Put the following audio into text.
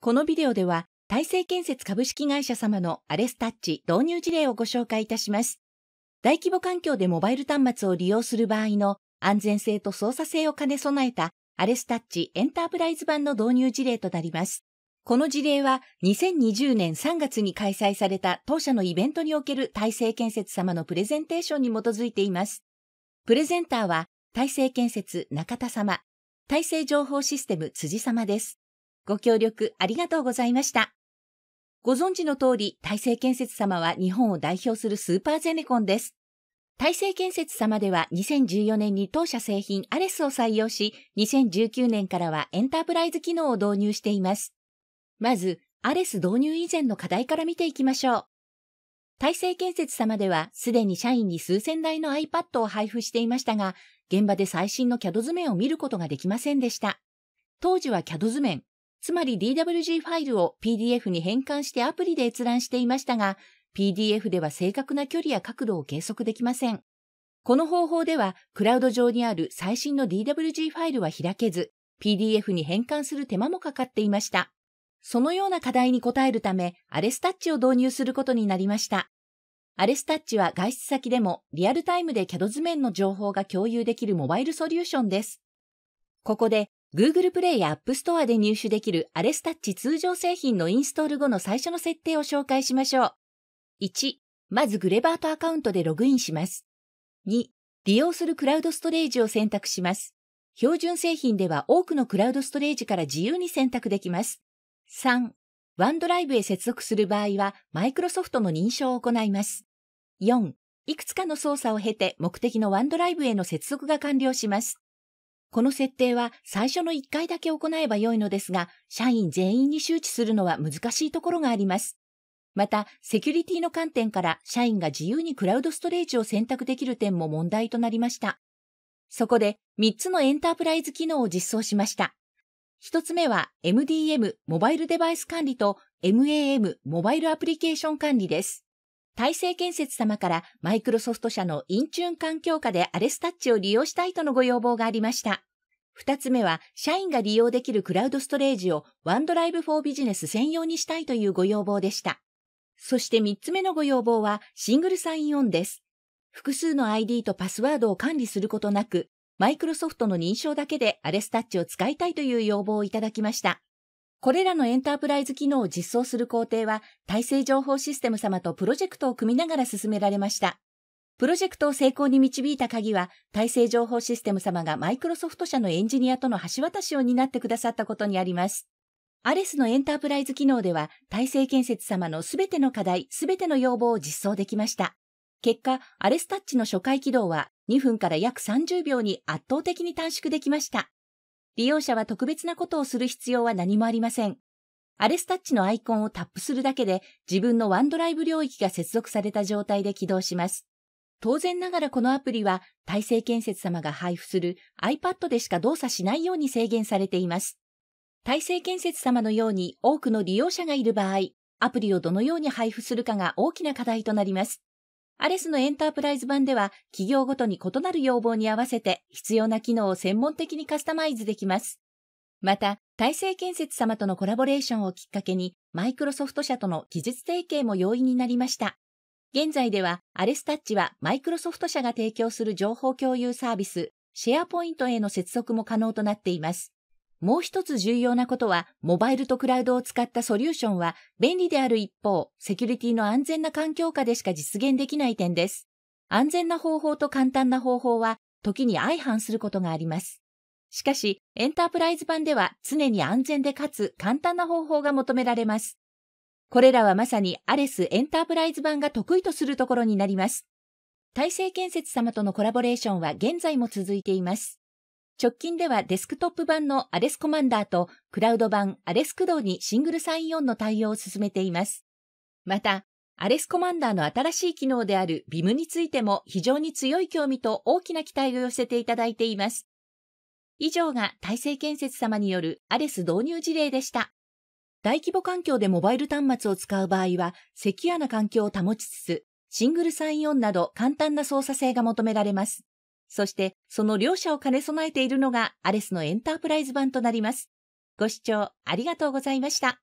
このビデオでは、大成建設株式会社様のアレスタッチ導入事例をご紹介いたします。大規模環境でモバイル端末を利用する場合の安全性と操作性を兼ね備えたアレスタッチエンタープライズ版の導入事例となります。この事例は2020年3月に開催された当社のイベントにおける大成建設様のプレゼンテーションに基づいています。プレゼンターは大成建設中田様、大成情報システム辻様です。ご協力ありがとうございました。ご存知の通り、大成建設様は日本を代表するスーパーゼネコンです。大成建設様では2014年に当社製品アレスを採用し、2019年からはエンタープライズ機能を導入しています。まず、アレス導入以前の課題から見ていきましょう。大成建設様では、すでに社員に数千台の iPad を配布していましたが、現場で最新の CAD 図面を見ることができませんでした。当時は CAD 図面、つまり DWG ファイルを PDF に変換してアプリで閲覧していましたが、PDF では正確な距離や角度を計測できません。この方法では、クラウド上にある最新の DWG ファイルは開けず、PDF に変換する手間もかかっていました。そのような課題に応えるため、アレスタッチを導入することになりました。アレスタッチは外出先でもリアルタイムで CAD 図面の情報が共有できるモバイルソリューションです。ここで Google Play や App Store で入手できるアレスタッチ通常製品のインストール後の最初の設定を紹介しましょう。1、まずグレバートアカウントでログインします。2、利用するクラウドストレージを選択します。標準製品では多くのクラウドストレージから自由に選択できます。3、ワンドライブへ接続する場合は、マイクロソフトの認証を行います。4、いくつかの操作を経て目的のワンドライブへの接続が完了します。この設定は最初の1回だけ行えば良いのですが、社員全員に周知するのは難しいところがあります。また、セキュリティの観点から社員が自由にクラウドストレージを選択できる点も問題となりました。そこで3つのエンタープライズ機能を実装しました。1つ目は MDM モバイルデバイス管理と MAM モバイルアプリケーション管理です。大成建設様からマイクロソフト社のインチューン環境下でアレスタッチを利用したいとのご要望がありました。二つ目は、社員が利用できるクラウドストレージをワンドライブフォービジネス専用にしたいというご要望でした。そして三つ目のご要望は、シングルサインオンです。複数の ID とパスワードを管理することなく、マイクロソフトの認証だけでアレスタッチを使いたいという要望をいただきました。これらのエンタープライズ機能を実装する工程は、体制情報システム様とプロジェクトを組みながら進められました。プロジェクトを成功に導いた鍵は、体制情報システム様がマイクロソフト社のエンジニアとの橋渡しを担ってくださったことにあります。アレスのエンタープライズ機能では、体制建設様のすべての課題、すべての要望を実装できました。結果、アレスタッチの初回起動は2分から約30秒に圧倒的に短縮できました。利用者は特別なことをする必要は何もありません。アレスタッチのアイコンをタップするだけで自分のワンドライブ領域が接続された状態で起動します。当然ながらこのアプリは体制建設様が配布する iPad でしか動作しないように制限されています。体制建設様のように多くの利用者がいる場合、アプリをどのように配布するかが大きな課題となります。アレスのエンタープライズ版では企業ごとに異なる要望に合わせて必要な機能を専門的にカスタマイズできます。また、体制建設様とのコラボレーションをきっかけに、マイクロソフト社との技術提携も容易になりました。現在では、アレスタッチはマイクロソフト社が提供する情報共有サービス、シェアポイントへの接続も可能となっています。もう一つ重要なことは、モバイルとクラウドを使ったソリューションは、便利である一方、セキュリティの安全な環境下でしか実現できない点です。安全な方法と簡単な方法は、時に相反することがあります。しかし、エンタープライズ版では常に安全でかつ簡単な方法が求められます。これらはまさにアレスエンタープライズ版が得意とするところになります。体制建設様とのコラボレーションは現在も続いています。直近ではデスクトップ版のアレスコマンダーとクラウド版アレス駆動にシングルサインオンの対応を進めています。また、アレスコマンダーの新しい機能である VIM についても非常に強い興味と大きな期待を寄せていただいています。以上が大成建設様によるアレス導入事例でした。大規模環境でモバイル端末を使う場合は、セキュアな環境を保ちつつ、シングルサインオンなど簡単な操作性が求められます。そしてその両者を兼ね備えているのがアレスのエンタープライズ版となります。ご視聴ありがとうございました。